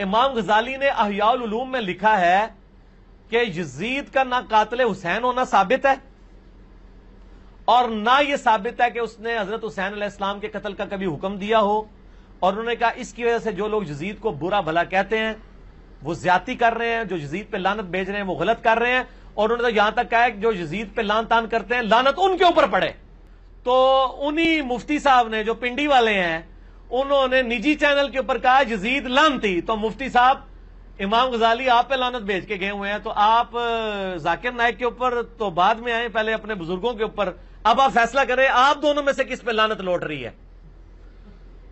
इमाम गजाली ने अहियालूम में लिखा है कि यजीद का ना कातल हुसैन होना साबित है और ना यह साबित है कि उसने हजरत हुसैन इस्लाम के कतल का कभी हुक्म दिया हो और उन्होंने कहा इसकी वजह से जो लोग जजीद को बुरा भला कहते हैं वो ज्यादा कर रहे हैं जो जजीद पर लानत भेज रहे हैं वो गलत कर रहे हैं और उन्होंने तो यहां तक कहा कि जो जजीद पे लान तान करते हैं लानत उनके ऊपर पड़े तो उन्हीं मुफ्ती साहब ने जो पिंडी वाले हैं उन्होंने निजी चैनल के ऊपर कहा लान लानती तो मुफ्ती साहब इमाम गजाली आप पे लानत भेज के गए हुए हैं तो आप जाकिर नायक के ऊपर तो बाद में आए पहले अपने बुजुर्गों के ऊपर अब आप फैसला करें आप दोनों में से किस पे लानत लौट रही है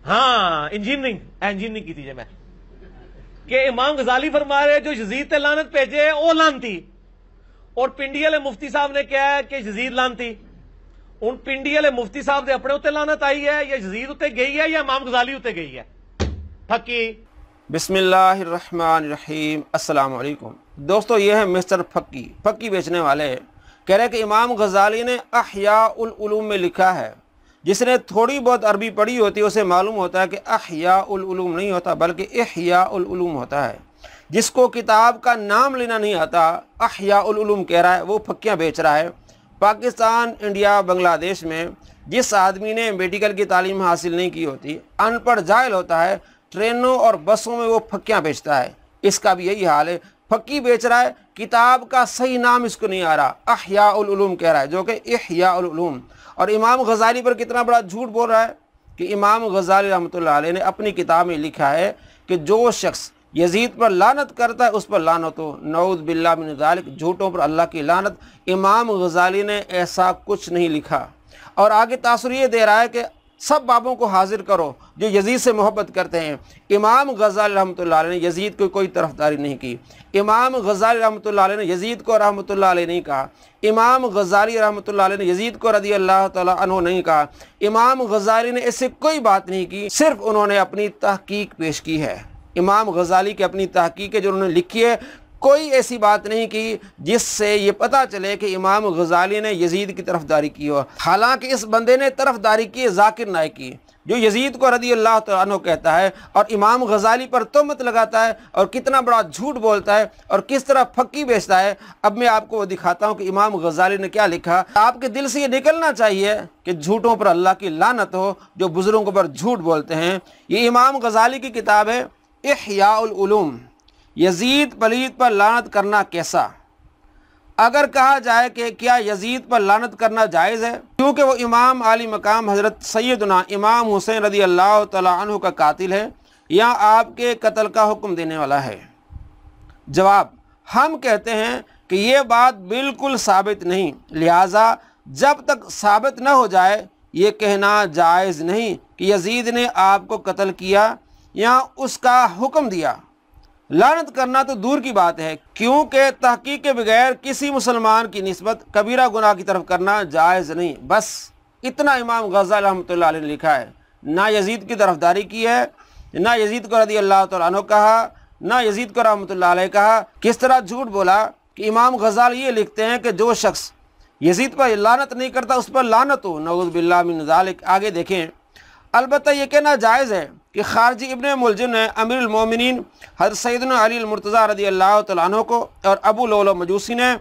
हाँ इंजीनियरिंग इंजीनियरिंग की थी मैं कि इमाम गजाली फरमा रहे जो यजीद लानत भेजे वो लानती और वाले मुफ्ती साहब ने क्या है कि जजीद लानती ਹੁਣ पिंडी मुफ्ती साहब के अपने ਆਪਣੇ ਉੱਤੇ ਲਾਨਤ ਆਈ ਹੈ ਜਾਂ ਯਜ਼ੀਦ ਉੱਤੇ ਗਈ ਹੈ ਜਾਂ ਇਮਾਮ ਗਜ਼ਾਲੀ ਉੱਤੇ ਗਈ ਹੈ ਫਕੀ बिसमीम असलकुम दोस्तों ये है मिस्टर फ़क्की फ़क्की बेचने वाले कह रहे हैं कि इमाम गजाली ने उलूम में लिखा है जिसने थोड़ी बहुत अरबी पढ़ी होती है उसे मालूम होता है कि उलूम नहीं होता बल्कि उलूम होता है जिसको किताब का नाम लेना नहीं आता अहियालूम कह रहा है वो फ़क्कियाँ बेच रहा है पाकिस्तान इंडिया बांग्लादेश में जिस आदमी ने मेडिकल की तालीम हासिल नहीं की होती अनपढ़ जायल होता है ट्रेनों और बसों में वो फक्कियाँ बेचता है इसका भी यही हाल है फक्की बेच रहा है किताब का सही नाम इसको नहीं आ रहा अहियाम कह रहा है जो कि अहियाम और इमाम गजाली पर कितना बड़ा झूठ बोल रहा है कि इमाम गजाली रहमत ने अपनी किताब में लिखा है कि जो शख्स यजीद पर लानत करता है उस पर लानत हो नऊद बिल्ला बिन जालिक झूठों पर अल्लाह की लानत इमाम गजाली ने ऐसा कुछ नहीं लिखा और आगे तासर ये दे रहा है कि सब बाबों को हाजिर करो जो यजीद से मोहब्बत करते हैं इमाम गजाल रहमत ने यजीद को कोई तरफदारी नहीं की इमाम गजाल रहमत ने यजीद को रहमत नहीं कहा इमाम गजाली रहमत ने यजीद को रदी अल्लाह तु नहीं कहा इमाम गजाली ने ऐसे कोई बात नहीं की सिर्फ उन्होंने अपनी तहकीक पेश की है इमाम गजाली की अपनी तहकीक है जो उन्होंने लिखी है कोई ऐसी बात नहीं की जिससे ये पता चले कि इमाम गजाली ने यजीद की तरफदारी की हो हालांकि इस बंदे ने तरफदारी की ज़ाकिर नायक की जो यजीद को रदी अल्लाह तु कहता है और इमाम गजाली पर तोमत लगाता है और कितना बड़ा झूठ बोलता है और किस तरह फक्की बेचता है अब मैं आपको वो दिखाता हूँ कि इमाम गजाली ने क्या लिखा आपके दिल से ये निकलना चाहिए कि झूठों पर अल्लाह की लानत हो जो बुज़ुर्गों पर झूठ बोलते हैं ये इमाम गजाली की किताब है अहयाम यजीद पलीद पर लानत करना कैसा अगर कहा जाए कि क्या यजीद पर लानत करना जायज़ है क्योंकि वो इमाम आली मकाम हज़रत सैदना इमाम हुसैन रदी अल्लाह तु का कातिल है या आपके कत्ल का हुक्म देने वाला है जवाब हम कहते हैं कि ये बात बिल्कुल साबित नहीं लिहाजा जब तक साबित न हो जाए ये कहना जायज़ नहीं कि यजीद ने आपको कत्ल किया यहाँ उसका हुक्म दिया लानत करना तो दूर की बात है क्योंकि तहकीक के बगैर किसी मुसलमान की नस्बत कबीरा गुनाह की तरफ करना जायज़ नहीं बस इतना इमाम गजा रहमत ने लिखा है ना यजीद की तरफदारी की है ना यजीद को रदी अल्लाह तन कहा ना यजीद को रहमत ला कहा किस तरह झूठ बोला कि इमाम गजाल ये लिखते हैं कि जो शख्स यजीद पर लानत नहीं करता उस पर लानत हो नवज़बिल्लाजालिक आगे देखें अलबत् ये कहना जायज़ है कि खारजी इबन मुलजम ने अमीरमिन हर सैदन अलीमरतज़ा रदी अल्लाह तन को और अबू लोल मजूसी ने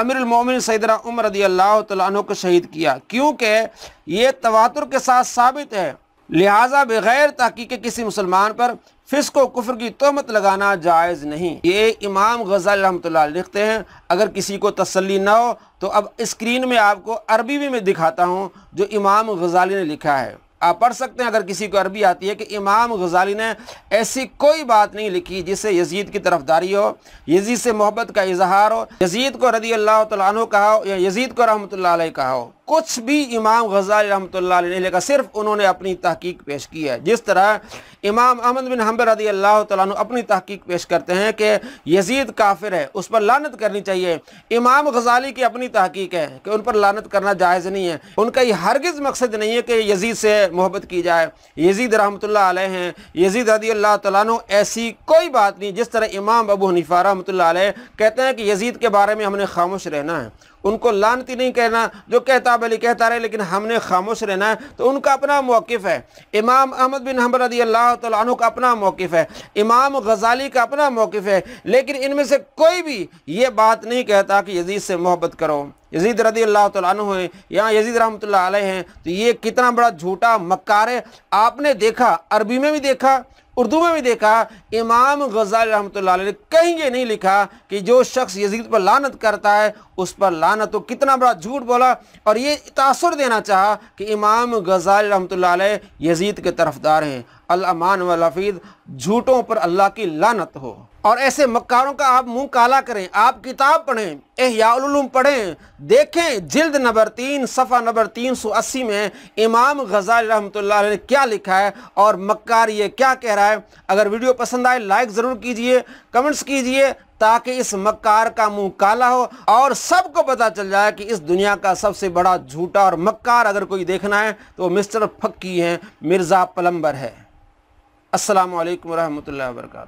अमीरमिन सैदना उमर रदी अल्लाह तन को शहीद किया क्योंकि ये तवातुर के साथ साबित है लिहाजा बग़ैर तहकीक किसी मुसलमान पर को कुफर की तोहमत लगाना जायज़ नहीं ये इमाम गज़ल रहमत लिखते हैं अगर किसी को तसली ना हो तो अब स्क्रीन में आपको अरबी भी में दिखाता हूँ जो इमाम गज़ाली ने लिखा है आप पढ़ सकते हैं अगर किसी को अरबी आती है कि इमाम गजाली ने ऐसी कोई बात नहीं लिखी जिससे यजीद की तरफदारी हो यजीद से मोहब्बत का इजहार हो यजीद को रदी अल्लाह तु कहा हो या यजीद को रहमत ला कहा हो कुछ भी इमाम गजाली रहमत ने लिखा सिर्फ उन्होंने अपनी तहकीक पेश की है जिस तरह इमाम अहमद बिन हम्ब रदी अल्लाह तु अपनी तहकीक पेश करते हैं कि यजीद काफिर है उस पर लानत करनी चाहिए इमाम गजाली की अपनी तहकीक है कि उन पर लानत करना जायज़ नहीं है उनका ये हरगज़ मकसद नहीं है कि यजीद से मोहब्बत की जाए यजीद रहमत आल हैं यजीद रदी अल्लाह तु ऐसी कोई बात नहीं जिस तरह इमाम अबू हनीफ़ा रहमत कहते हैं कि यजीद के बारे में हमने खामोश रहना है उनको लानती नहीं कहना जो कहता भले कहता रहे लेकिन हमने खामोश रहना है तो उनका अपना मौक़ है इमाम अहमद बिन हम रदी अल्लाह तु का अपना मौक़ है इमाम गजाली का अपना मौक़ है लेकिन इनमें से कोई भी ये बात नहीं कहता कि यजीद से मोहब्बत करो यजीद रदी अल्लाह तु हैं यहाँ यजीद रहमत हैं तो ये कितना बड़ा झूठा मक्कार है आपने देखा अरबी में भी देखा उर्दू में भी देखा इमाम गजाल रहमत ने कहीं ये नहीं लिखा कि जो शख्स यजीद पर लानत करता है उस पर लानत तो कितना बड़ा झूठ बोला और ये तासर देना चाहा कि इमाम गजाल रहमत यजीद के तरफदार हैं अलमान वफीद झूठों पर अल्लाह की लानत हो और ऐसे मक्कारों का आप मुंह काला करें आप किताब पढ़ें एहयालूम पढ़ें देखें जिल्द नंबर तीन सफ़ा नंबर तीन सौ अस्सी में इमाम गजाल रहमत ने क्या लिखा है और मक्कार ये क्या कह रहा है अगर वीडियो पसंद आए लाइक ज़रूर कीजिए कमेंट्स कीजिए ताकि इस मक्कार का मुंह काला हो और सबको पता चल जाए कि इस दुनिया का सबसे बड़ा झूठा और मक्कार अगर कोई देखना है तो मिस्टर फक्की हैं मिर्ज़ा पलम्बर है असलकम वरहमल वर्का